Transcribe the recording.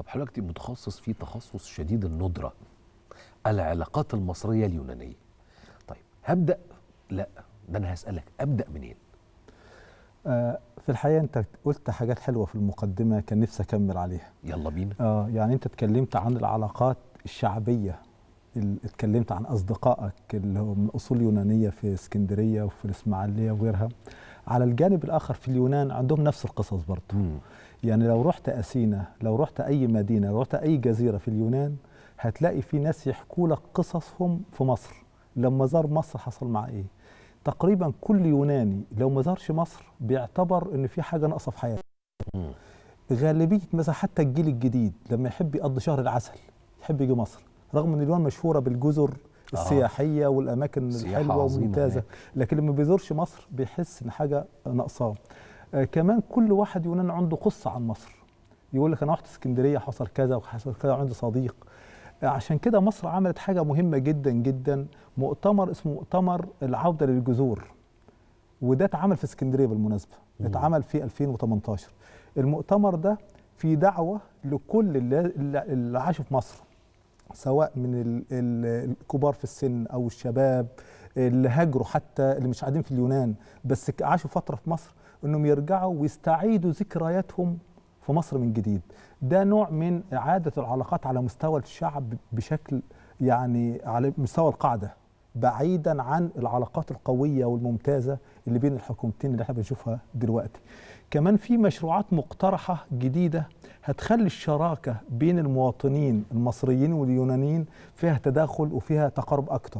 طب حضرتك متخصص في تخصص شديد الندره العلاقات المصريه اليونانيه طيب هبدا لا ده انا هسالك ابدا منين آه في الحقيقه انت قلت حاجات حلوه في المقدمه كان نفسي اكمل عليها يلا بينا اه يعني انت اتكلمت عن العلاقات الشعبيه اتكلمت عن اصدقائك اللي هم من اصول يونانيه في اسكندريه وفي الاسماعيليه وغيرها على الجانب الآخر في اليونان عندهم نفس القصص برضه مم. يعني لو رحت اسينا لو رحت أي مدينة لو رحت أي جزيرة في اليونان هتلاقي في ناس يحكوا لك قصصهم في مصر لما زار مصر حصل معاه إيه تقريبا كل يوناني لو ما زارش مصر بيعتبر ان في حاجه ناقصه في حياته غالبيه مثلا حتى الجيل الجديد لما يحب يقضي شهر العسل يحب يجي مصر رغم ان اليونان مشهوره بالجزر آه. السياحيه والاماكن الحلوه والممتازه لكن لما بيزورش مصر بيحس ان حاجه ناقصاه آه كمان كل واحد يونان عنده قصه عن مصر يقول لك انا رحت اسكندريه حصل كذا وحصل كذا وعندي صديق آه، عشان كده مصر عملت حاجه مهمه جدا جدا مؤتمر اسمه مؤتمر العوده للجذور وده اتعمل في اسكندريه بالمناسبه اتعمل في 2018 المؤتمر ده في دعوه لكل اللي, اللي عاشوا في مصر سواء من الكبار في السن او الشباب اللي هاجروا حتى اللي مش قاعدين في اليونان بس عاشوا فتره في مصر انهم يرجعوا ويستعيدوا ذكرياتهم في مصر من جديد ده نوع من اعاده العلاقات على مستوى الشعب بشكل يعني على مستوى القاعده بعيدا عن العلاقات القويه والممتازه اللي بين الحكومتين اللي احنا بنشوفها دلوقتي كمان في مشروعات مقترحه جديده هتخلي الشراكة بين المواطنين المصريين واليونانيين فيها تداخل وفيها تقارب أكتر